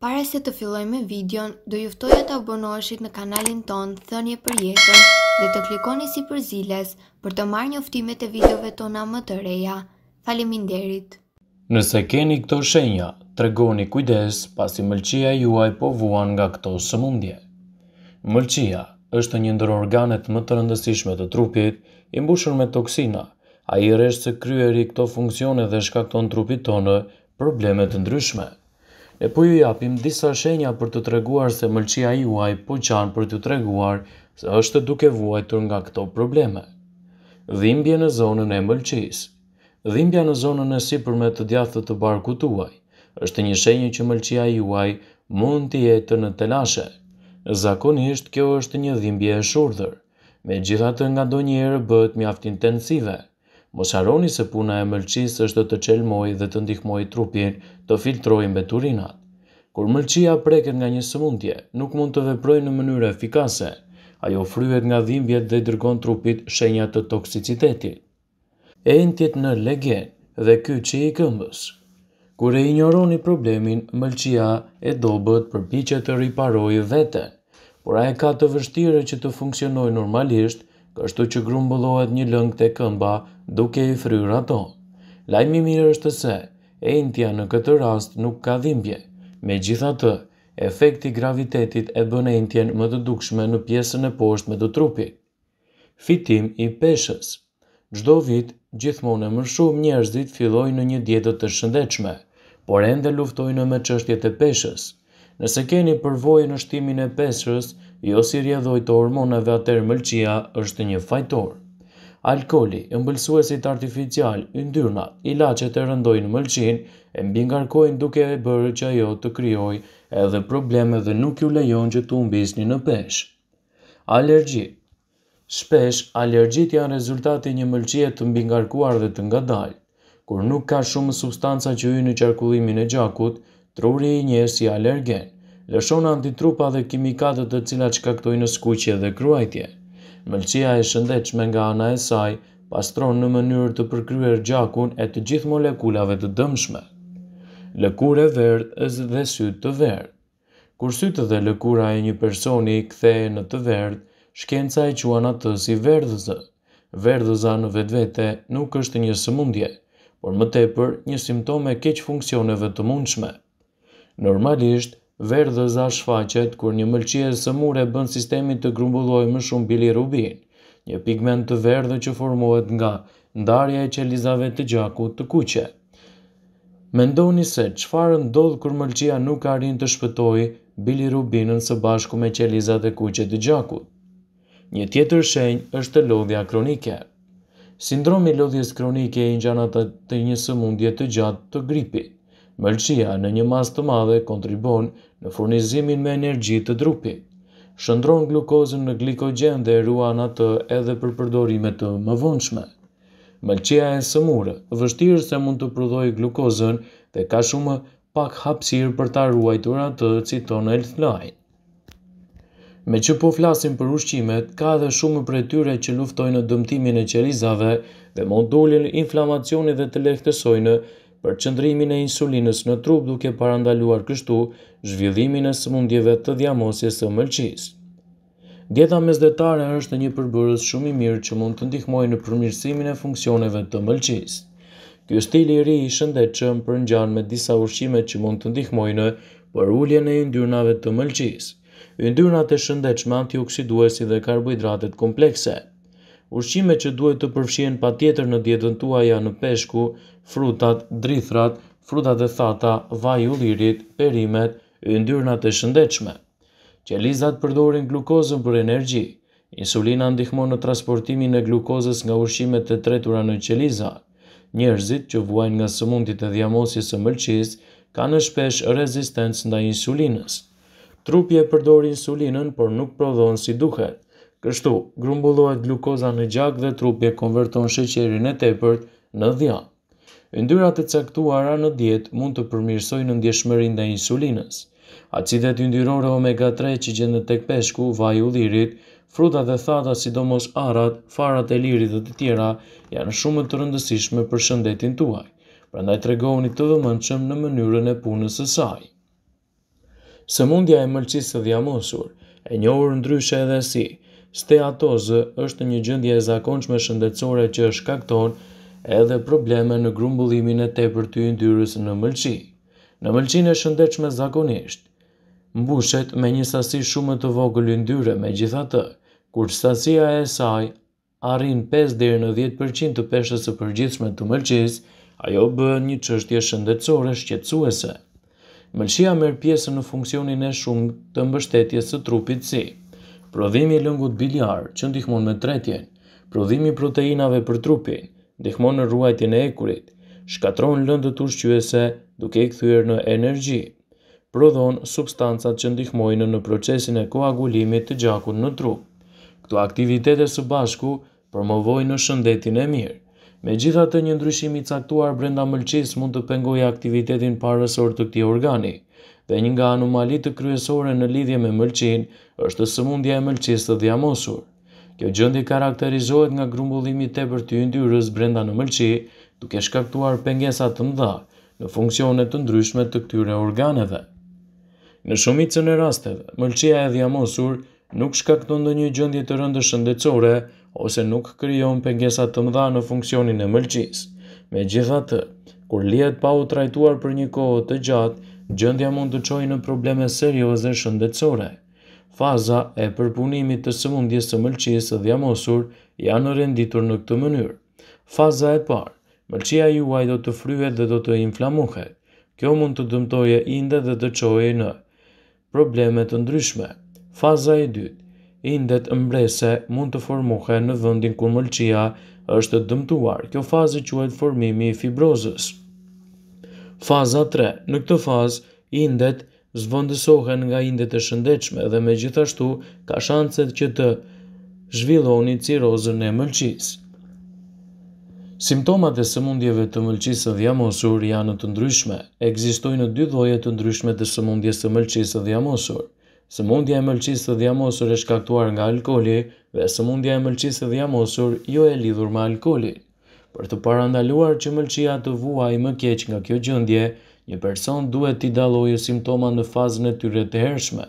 Pare se të filloj me videon, do juftoj e të abonoshit në kanalin ton, thënje për jetën dhe të klikoni si për ziles për të marrë një uftimet e videove tona më të reja. Faleminderit! Nëse keni këto shenja, të regoni kujdes pasi mëlqia juaj po vuan nga këto së mundje. Mëlqia është një ndër organet më të rëndësishme të trupit, imbushur me toksina. A i reshtë se kryeri këto funksione dhe shkakton trupit tonë problemet ndryshme e po ju japim disa shenja për të treguar se mëlqia juaj po qanë për të treguar se është duke vuajtur nga këto probleme. Dhimbje në zonën e mëlqis Dhimbja në zonën e si me të djathët të barku tuaj, është një shenjë që mëlqia juaj mund të jetë në telashe. Zakonisht kjo është një dhimbje e shurëdhër, me gjithatë nga do njërë bët mjaft intensive – Mos haroni se puna e mëlqis është të çelmojë dhe të ndihmojë trupin të filtrojë mbeturinat. Kur mëlçia preket nga një sëmundje, nuk mund të veprojë në mënyrë efikase. Ajo fryhet nga dhimbjet dhe dërgon trupit shenja të toksicitetit. Entjet në legen dhe që i këmbës. Kur e injoroni problemin, mëlçia e dobët përpiqet të riparojë veten, por a e ka të vështirë që të funksionojë normalisht kështu që grumbullohet një lëngë të këmba duke i fryrë ato. Lajmi mirë është të se, e intja në këtë rast nuk ka dhimbje. Me gjitha të, efekti gravitetit e bën e intjen më të dukshme në pjesën e poshtë me të trupit. Fitim i peshës Gjdo vit, gjithmonë e më shumë njerëzit filloj në një djetët të shëndechme, por ende luftoj në me qështjet e peshës. Nëse keni përvojë në shtimin e peshës, jo si rjedhoj të hormonave atër mëlqia është një fajtor. Alkoli, mbëlsuesit artificial, ndyrna, ilacet e rëndojnë mëlqin, e mbingarkojnë duke e bërë që ajo të kryoj edhe probleme dhe nuk ju lejon që të umbisni në pesh. Alergji Shpesh, alergjit janë rezultati një mëlqie të mbingarkuar dhe të ngadalë. Kur nuk ka shumë substanca që ju në qarkullimin e gjakut, truri i njës si alergen lëshon antitrupa dhe kimikatët të cila që kaktoj në skuqje dhe kruajtje. Mëlqia e shëndechme nga ana e saj pastron në mënyrë të përkryer gjakun e të gjithë molekulave të dëmshme. Lëkure e është dhe sytë të verdh. Kur sytë dhe lëkura e një personi kthehe në të verdh, shkenca e quan atë si verdhëzë. Verdhëza në vetë vete nuk është një sëmundje, por më tepër një simptome keq funksioneve të mundshme. Normalisht, Verdhëza shfaqet kur një mëlqie së mure bën sistemi të grumbulloj më shumë bilirubin, një pigment të verdhë që formohet nga ndarje e qelizave të gjaku të kuqe. Mendoni se qfarë ndodhë kur mëlqia nuk arin të shpëtoj bilirubinën së bashku me qelizat e kuqe të gjakut. Një tjetër shenjë është lodhja kronike. Sindromi lodhjes kronike e një gjanat të një sëmundje të gjatë të gripit. Mëlqia në një mas të madhe kontribon në furnizimin me energji të drupi. Shëndron glukozën në glikogjen dhe ruan atë edhe për përdorimet të më vonshme. Mëlqia e sëmurë, vështirë se mund të prodhoj glukozën dhe ka shumë pak hapsirë për ta ruajtur atë citon e lëthlajnë. Me që po flasim për ushqimet, ka edhe shumë për e tyre që luftojnë dëmtimin e qelizave dhe mund inflamacioni dhe të lehtësojnë për qëndrimin e insulinës në trup duke parandaluar kështu zhvillimin e sëmundjeve të dhjamosjes të mëlqis. Dieta me zdetare është një përbërës shumë i mirë që mund të ndihmoj në përmirësimin e funksioneve të mëlqis. Kjo stili ri i shënde që më përngjan me disa ushqime që mund të ndihmoj në për ullje në ndyrnave të mëlqis. Indyrnate shëndechme antioksiduesi dhe karbohidratet komplekse ushqime që duhet të përfshihen patjetër në dietën tuaja në peshku, frutat, drithrat, frutat e thata, vaj ullirit, perimet, yndyrnat e shëndechme. Qelizat përdorin glukozën për energji. Insulina ndihmon në transportimin e glukozës nga ushqimet e tretura në qeliza. Njerëzit që vuajnë nga sëmundit e dhjamosi së mëlqis, kanë shpesh rezistencë nda insulinës. Trupje përdori insulinën, por nuk prodhon si duhet. Kështu, grumbullohet glukoza në gjak dhe trupi e konverton sheqerin e tepërt në dhjam. Yndyrat e caktuara në dietë mund të përmirësojnë ndjeshmërinë ndaj insulinës. Acidet yndyrore omega 3 që gjenden tek peshku, vaji u ullirit, fruta dhe thata, sidomos arrat, farat e lirit dhe të tjera, janë shumë të rëndësishme për shëndetin tuaj. Prandaj tregoni të vëmendshëm në mënyrën e punës së saj. Sëmundja e mëlçisë së dhjamosur, e njohur ndryshe edhe si steatozë është një gjëndje e zakonçme shëndetësore që shkakton edhe probleme në grumbullimin e tepër të yndyrës në mëlçi. Në mëlçinë e shëndetshme zakonisht mbushet me një sasi shumë të vogël yndyre, megjithatë, kur sasia e saj arrin 5 deri në 10% të peshës së përgjithshme të mëlçisë, ajo bën një çështje shëndetësore shqetësuese. Mëlçia merr pjesë në funksionin e shumë të mbështetjes së trupit si prodhimi i lëngut biliar që ndihmon me tretjen, prodhimi i proteinave për trupin, ndihmon në ruajtjen e ekurit, shkatron lëndët ushqyese duke i kthyer në energji. Prodhon substancat që ndihmojnë në procesin e koagulimit të gjakut në trup. Këto aktivitete së bashku promovojnë shëndetin e mirë. Me gjitha të një ndryshimi caktuar brenda mëlqis mund të pengoj aktivitetin parësor të këti organi dhe një nga anomalit të kryesore në lidhje me mëlqin është sëmundja e mëlqis të dhjamosur. Kjo gjëndi karakterizohet nga grumbullimi të për të ndyrës brenda në mëlqi, duke shkaktuar pengesat të mdha në funksionet të ndryshme të këtyre organeve. Në shumicën e rasteve, mëlqia e dhjamosur nuk shkakton do një gjëndi të rëndë shëndecore ose nuk kryon pengesa të mdha në funksionin e mëlqis. Me gjitha të, kur lijet pa u trajtuar për një kohë të gjatë, gjëndja mund të qojë në probleme serioze shëndetsore. Faza e përpunimit të sëmundjes të mëlqisë dhe jamosur janë renditur në këtë mënyrë. Faza e parë, mëlqia juaj do të fryhet dhe do të inflamuhet. Kjo mund të dëmtoje inde dhe të qojë në problemet të ndryshme. Faza e dytë, Indet mbrese mund të formuhe në vëndin ku mëlqia është dëmtuar. Kjo fazë që e formimi i fibrozës. Faza 3. Në këtë fazë, indet zvëndësohen nga indet e shëndechme dhe me gjithashtu ka shancet që të zhvilloni cirozën e mëlqisë. Simptomat e sëmundjeve të mëlqisë dhjamosur janë të ndryshme. Egzistojnë dy dhoje të ndryshme të sëmundjes të mëlqisë dhjamosur. Sëmundja e mëlqisë dhjamosur e shkaktuar nga alkoli dhe sëmundja e mëlqisë dhjamosur jo e lidhur me alkoli. Për të parandaluar që mëlqia të vuaj më keq nga kjo gjëndje, një person duhet t'i dalojë simptoma në fazën e tyre të hershme.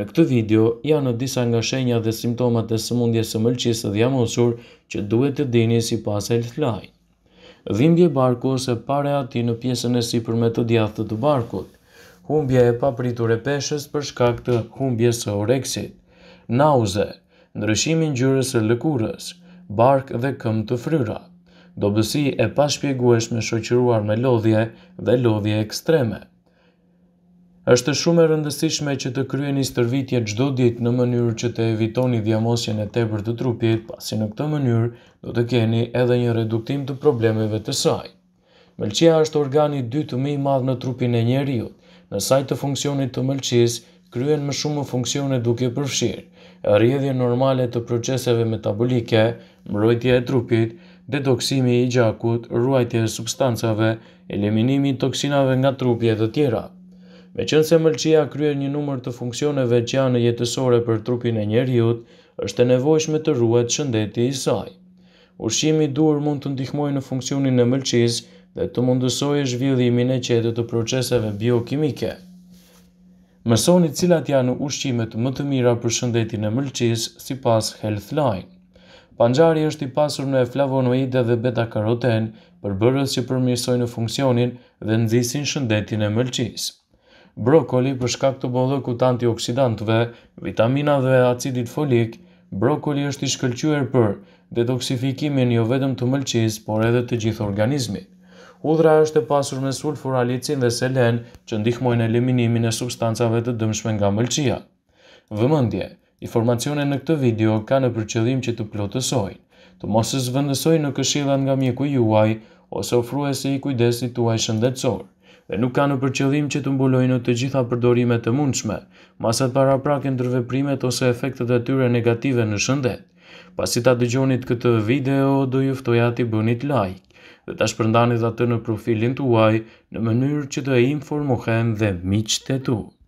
Në këtë video, janë në disa nga shenja dhe simptomat e sëmundje së mëlqisë dhe jamosur që duhet të dini si pas e lëthlaj. Dhimbje barku ose pare ati në pjesën e si për me të djathë të barkut. Humbje e papritur e peshës për shkak të humbje së oreksit. Nauze, ndryshimin gjyres e lëkurës, bark dhe këm të fryrat dobësi e pashpjegueshme shoqëruar me lodhje dhe lodhje ekstreme. Është shumë e rëndësishme që të kryeni stërvitje çdo ditë në mënyrë që të evitoni dhjamosjen e tepër të trupit, pasi në këtë mënyrë do të keni edhe një reduktim të problemeve të saj. Mëlçia është organi i dytë më i madh në trupin e njeriu. Në saj të funksionit të mëlçisë, kryen më shumë funksione duke përfshirë rrjedhje normale të proceseve metabolike, mbrojtja e trupit, detoksimi i gjakut, ruajtje e substancave, eliminimi i toksinave nga trupi e të tjera. Me qënë se mëlqia kryer një numër të funksioneve që janë jetësore për trupin e njerëjut, është e nevojshme të ruajt shëndeti i saj. Ushqimi dur mund të ndihmoj në funksionin e mëlqis dhe të mundësoj e zhvillimin e qete të proceseve biokimike. Mësoni cilat janë ushqimet më të mira për shëndetin e mëlqis si pas Healthline. Panxhari është i pasur me flavonoide dhe beta-karoten, përbërës që përmirësojnë funksionin dhe nxisin shëndetin e mëlçisë. Brokoli për shkak të bollëkut antioksidantëve, vitamina dhe acidit folik, brokoli është i shkëlqyer për detoksifikimin jo vetëm të mëlçisë, por edhe të gjithë organizmit. Udhra është e pasur me sulfur, alicin dhe selen që ndihmojnë eliminimin e substancave të dëmshme nga mëlçia. Vëmendje: Informacione në këtë video ka në përqëllim që të plotësojnë, të mos e në këshillat nga mjeku juaj ose ofruesi i kujdesit tuaj shëndetësor dhe nuk ka në përqëllim që të mbulojnë të gjitha përdorimet të mundshme, masat para prake ndër veprimet ose efektet e tyre negative në shëndet. Pasi ta dëgjonit këtë video, do juftoj ati bënit like dhe ta shpërndani dhe atë në profilin të uaj në mënyrë që të informohen dhe miqët e